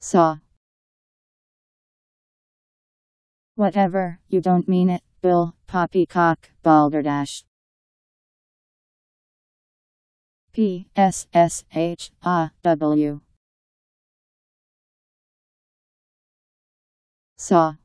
saw. Whatever, you don't mean it, Bill, poppycock, balderdash. P S S H A W Saw